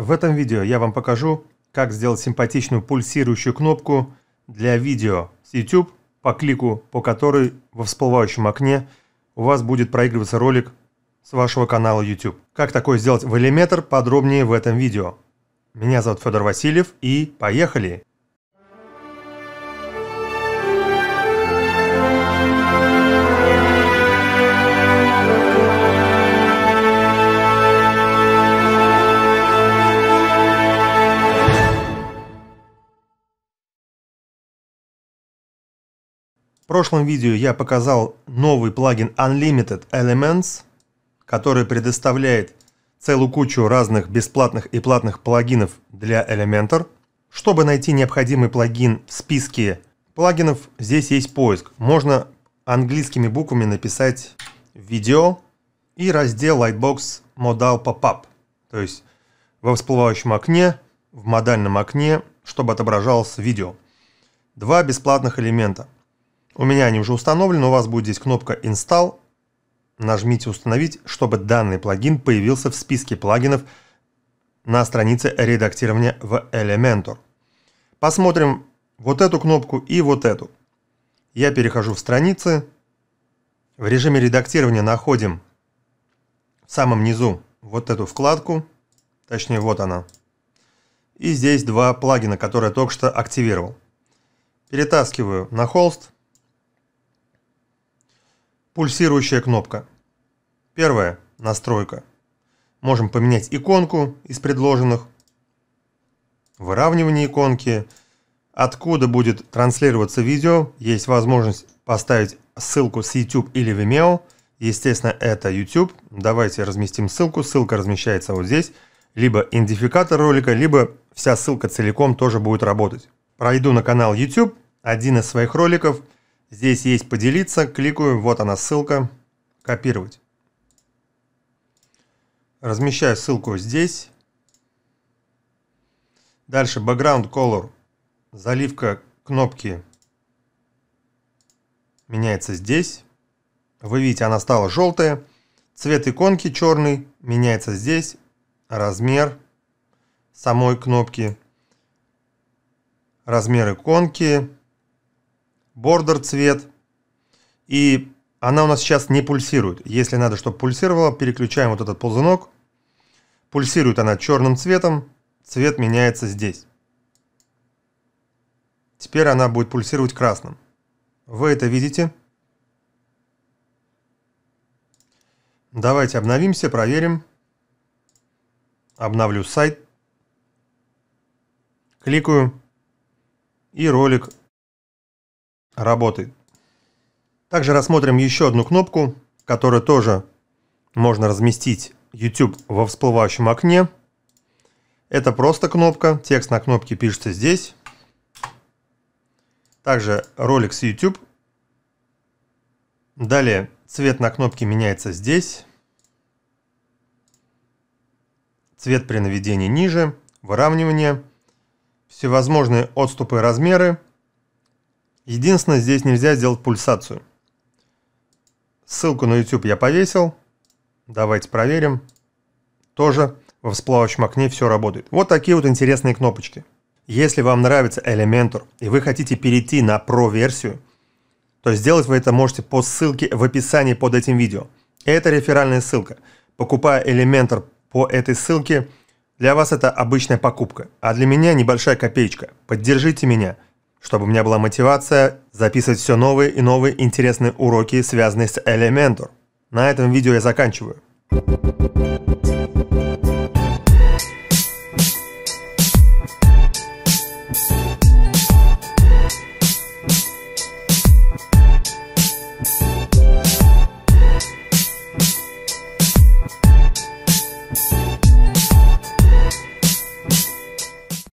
В этом видео я вам покажу, как сделать симпатичную пульсирующую кнопку для видео с YouTube, по клику по которой во всплывающем окне у вас будет проигрываться ролик с вашего канала YouTube. Как такое сделать в Elementor, подробнее в этом видео. Меня зовут Федор Васильев и поехали! В прошлом видео я показал новый плагин Unlimited Elements, который предоставляет целую кучу разных бесплатных и платных плагинов для Elementor. Чтобы найти необходимый плагин в списке плагинов, здесь есть поиск. Можно английскими буквами написать «Видео» и раздел Lightbox Modal Pop-up. То есть во всплывающем окне, в модальном окне, чтобы отображалось видео. Два бесплатных элемента – у меня они уже установлены, у вас будет здесь кнопка «Install». Нажмите «Установить», чтобы данный плагин появился в списке плагинов на странице редактирования в Elementor. Посмотрим вот эту кнопку и вот эту. Я перехожу в страницы. В режиме редактирования находим в самом низу вот эту вкладку, точнее вот она. И здесь два плагина, которые я только что активировал. Перетаскиваю на холст. Пульсирующая кнопка. Первая Настройка. Можем поменять иконку из предложенных. Выравнивание иконки. Откуда будет транслироваться видео, есть возможность поставить ссылку с YouTube или Vimeo. Естественно, это YouTube. Давайте разместим ссылку. Ссылка размещается вот здесь. Либо идентификатор ролика, либо вся ссылка целиком тоже будет работать. Пройду на канал YouTube. Один из своих роликов – Здесь есть поделиться, кликаю, вот она ссылка, копировать. Размещаю ссылку здесь. Дальше background color, заливка кнопки меняется здесь. Вы видите, она стала желтая. Цвет иконки черный меняется здесь. Размер самой кнопки. Размер иконки бордер цвет. И она у нас сейчас не пульсирует. Если надо, чтобы пульсировала, переключаем вот этот ползунок. Пульсирует она черным цветом. Цвет меняется здесь. Теперь она будет пульсировать красным. Вы это видите? Давайте обновимся, проверим. Обновлю сайт. Кликаю. И ролик работы. Также рассмотрим еще одну кнопку, которую тоже можно разместить YouTube во всплывающем окне. Это просто кнопка, текст на кнопке пишется здесь. Также ролик с YouTube. Далее цвет на кнопке меняется здесь. Цвет при наведении ниже, выравнивание, всевозможные отступы и размеры – Единственное, здесь нельзя сделать пульсацию. Ссылку на YouTube я повесил. Давайте проверим. Тоже во всплывающем окне все работает. Вот такие вот интересные кнопочки. Если вам нравится Elementor и вы хотите перейти на Pro-версию, то сделать вы это можете по ссылке в описании под этим видео. Это реферальная ссылка. Покупая Elementor по этой ссылке, для вас это обычная покупка, а для меня небольшая копеечка. Поддержите меня – чтобы у меня была мотивация записывать все новые и новые интересные уроки, связанные с Elementor. На этом видео я заканчиваю.